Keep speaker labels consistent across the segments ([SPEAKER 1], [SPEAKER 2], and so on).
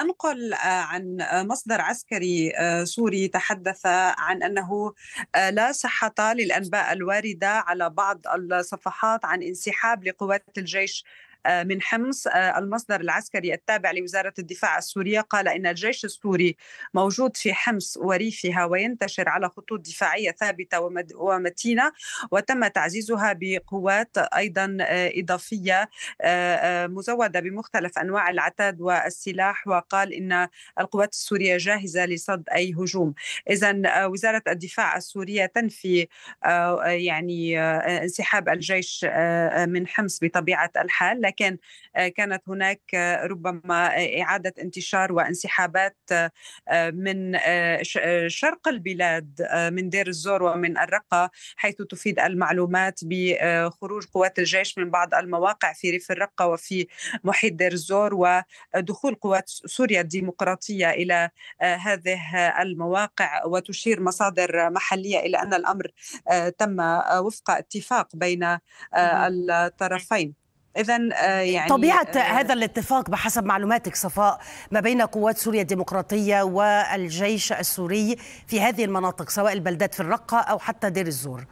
[SPEAKER 1] أنقل آه، عن مصدر عسكري آه، سوري تحدث عن أنه آه، لا صحة للأنباء الواردة على بعض الصفحات عن انسحاب لقوات الجيش آه، من حمص آه، المصدر العسكري التابع لوزارة الدفاع السورية قال إن الجيش السوري موجود في حمص وريفها وينتشر على خطوط دفاعية ثابتة ومتينة وتم تعزيزها بقوات أيضا آه، إضافية مزودة بمختلف أنواع العتاد والسلاح وقال إن القوات السورية جاهزة لصد أي هجوم إذا وزارة الدفاع السورية تنفي يعني انسحاب الجيش من حمص بطبيعة الحال لكن لكن آه، كانت هناك آه، ربما آه، إعادة انتشار وانسحابات من شرق البلاد من دير الزور ومن الرقة حيث تفيد المعلومات بخروج قوات الجيش من بعض المواقع في ريف الرقة وفي محيط دير الزور ودخول قوات سوريا الديمقراطية إلى هذه المواقع وتشير مصادر محلية إلى أن الأمر تم وفق اتفاق بين الطرفين اذا آه، يعني طبيعه آه هذا
[SPEAKER 2] الاتفاق بحسب معلوماتك صفاء ما بين قوات سوريا الديمقراطيه والجيش السوري في هذه المناطق سواء البلدات في الرقه او حتى دير الزور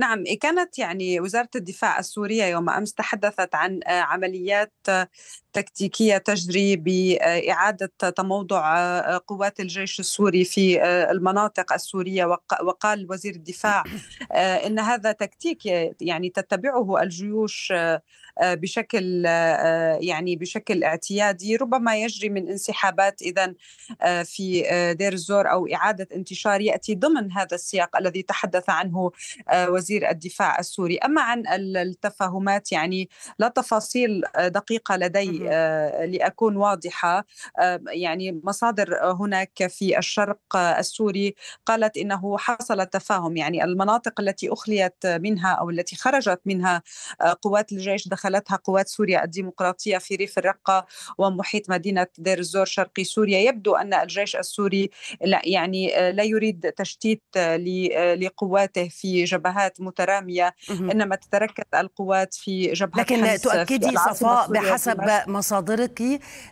[SPEAKER 1] نعم إيه كانت يعني وزارة الدفاع السورية يوم أمس تحدثت عن آه، عمليات تكتيكية تجري بإعادة تموضع آه، قوات الجيش السوري في آه، المناطق السورية وقال وزير الدفاع إن هذا تكتيك يعني تتبعه الجيوش بشكل يعني بشكل اعتيادي ربما يجري من انسحابات اذا في دير الزور او اعاده انتشار ياتي ضمن هذا السياق الذي تحدث عنه وزير وزير الدفاع السوري أما عن التفاهمات يعني لا تفاصيل آه، دقيقة لدي آه، لأكون واضحة آه، يعني مصادر هناك في الشرق السوري قالت إنه حصل تفاهم يعني المناطق التي أخليت منها أو التي خرجت منها قوات الجيش دخلتها قوات سوريا الديمقراطية في ريف الرقة ومحيط مدينة دير الزور شرقي سوريا يبدو أن الجيش السوري لا يعني لا يريد تشتيت لقواته في جبهات قوات مترامية إنما تتركز القوات في جبهة لكن تؤكدي صفاء بحسب
[SPEAKER 2] مصادرك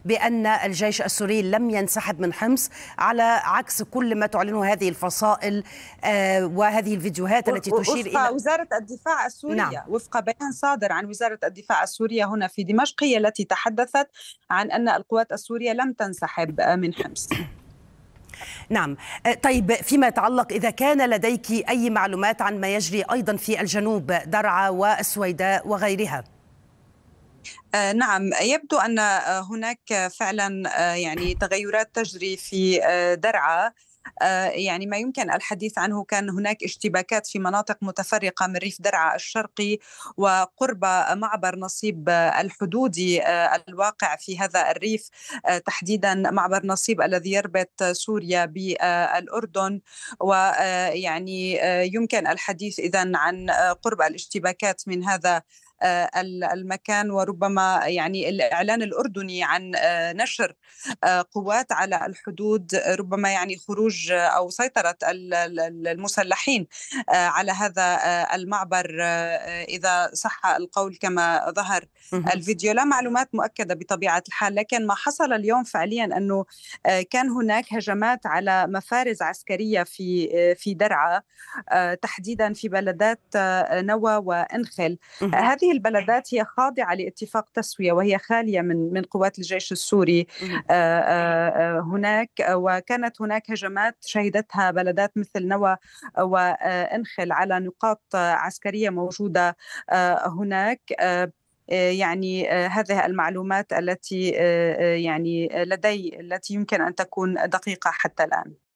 [SPEAKER 2] بأن الجيش السوري لم ينسحب من حمص على عكس كل ما تعلنه هذه الفصائل آه، وهذه الفيديوهات التي تشير إلى
[SPEAKER 1] وزارة الدفاع السورية نعم. وفق بيان صادر عن وزارة الدفاع السورية هنا في دمشق هي التي تحدثت عن أن القوات السورية
[SPEAKER 2] لم تنسحب من حمص نعم أه، طيب فيما يتعلق إذا كان لديك أي معلومات عن ما يجري أيضا في الجنوب درعا والسويداء وغيرها
[SPEAKER 1] أه، نعم يبدو أن أه، هناك فعلا يعني تغيرات تجري في درعا آه، يعني ما يمكن الحديث عنه كان هناك اشتباكات في مناطق متفرقة من ريف درعا الشرقي وقرب معبر نصيب آه، الحدودي آه، الواقع في هذا الريف تحديدا معبر نصيب الذي يربط سوريا بالأردن ويعني يمكن الحديث إذا عن قرب الاشتباكات من هذا آه، المكان وربما يعني الاعلان الاردني عن آه، نشر آه، قوات على الحدود ربما يعني خروج او سيطره المسلحين على هذا المعبر اذا صح القول كما ظهر الفيديو لا معلومات مؤكده بطبيعه الحال لكن ما حصل اليوم فعليا انه كان هناك هجمات على مفارز عسكريه في في درعا تحديدا في بلدات نوى وانخل هذه هذه البلدات هي خاضعة لاتفاق تسوية وهي خالية من من قوات الجيش السوري آه، آه، آه، هناك وكانت هناك هجمات شهدتها بلدات مثل نوى وانخل على نقاط عسكرية موجودة هناك يعني هذه المعلومات التي يعني لدي التي يمكن ان تكون دقيقه حتى الان